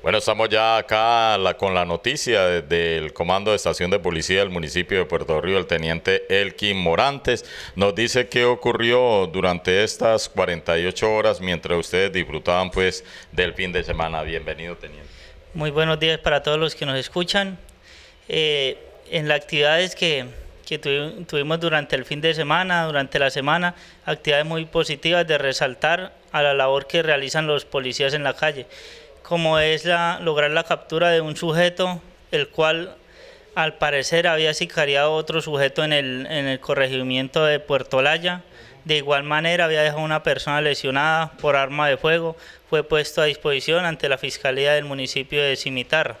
Bueno, estamos ya acá con la noticia del Comando de Estación de Policía del municipio de Puerto Río, el teniente Elkin Morantes. Nos dice qué ocurrió durante estas 48 horas mientras ustedes disfrutaban pues del fin de semana. Bienvenido, teniente. Muy buenos días para todos los que nos escuchan. Eh, en las actividades que, tuvimos durante el fin de semana, durante la semana, actividades muy positivas de resaltar a la labor que realizan los policías en la calle como es la, lograr la captura de un sujeto, el cual al parecer había sicariado otro sujeto en el, corregimiento de Puerto Laya. De igual manera había dejado una persona lesionada por arma de fuego. Fue puesto a disposición ante la Fiscalía del municipio de Cimitarra.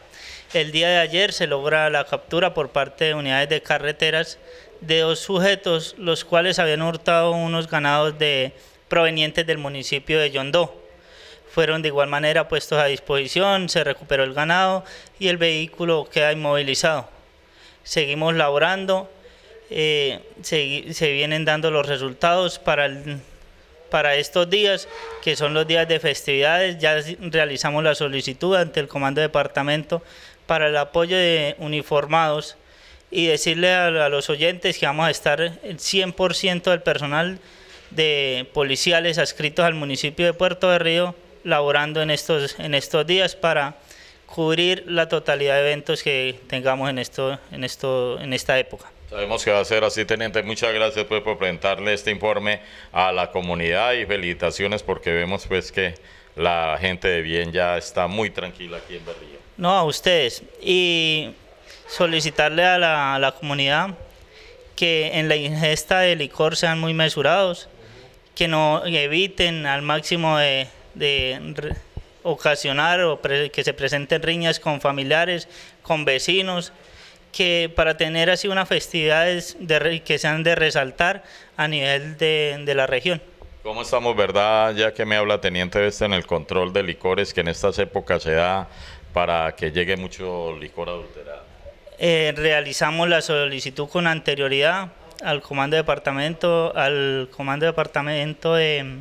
El día de ayer se logra la captura por parte de unidades de carreteras de dos sujetos, los cuales habían hurtado unos ganados de, provenientes del municipio de Yondó fueron de igual manera puestos a disposición, se recuperó el ganado y el vehículo queda inmovilizado. Seguimos laborando, eh, se, vienen dando los resultados para, para estos días, que son los días de festividades. Ya realizamos la solicitud ante el Comando de Departamento para el apoyo de uniformados y decirle a los oyentes que vamos a estar el 100% del personal de policiales adscritos al municipio de Puerto de Río laborando en estos, en estos días para cubrir la totalidad de eventos que tengamos en, esto, en, esto, en esta época. Sabemos que va a ser así, Teniente. Muchas gracias pues, por presentarle este informe a la comunidad y felicitaciones porque vemos pues que la gente de bien ya está muy tranquila aquí en Berrillo No, a ustedes. Y solicitarle a la, a la comunidad que en la ingesta de licor sean muy mesurados, que no eviten al máximo de de ocasionar o que se presenten riñas con familiares, con vecinos, que para tener así unas festividades de, que sean de resaltar a nivel de, de la región. ¿Cómo estamos, verdad? Ya que me habla Teniente Veste en el control de licores que en estas épocas se da para que llegue mucho licor adulterado. Eh, realizamos la solicitud con anterioridad al comando de departamento, al comando de departamento de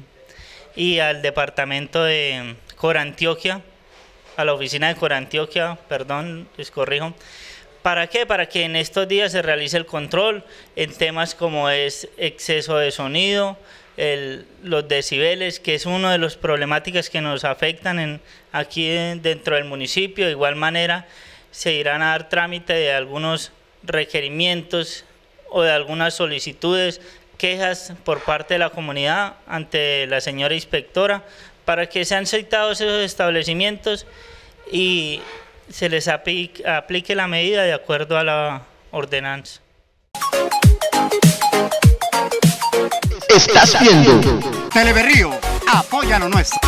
y al departamento de Corantioquia, a la oficina de Corantioquia, perdón, les corrijo. ¿Para qué? Para que en estos días se realice el control en temas como es exceso de sonido, los decibeles, que es una de las problemáticas que nos afectan aquí dentro del municipio. De igual manera, se irán a dar trámite de algunos requerimientos o de algunas solicitudes quejas por parte de la comunidad ante la señora inspectora para que sean citados esos establecimientos y se les aplique, aplique la medida de acuerdo a la ordenanza. Estás viendo Televerrío, apoya lo nuestro.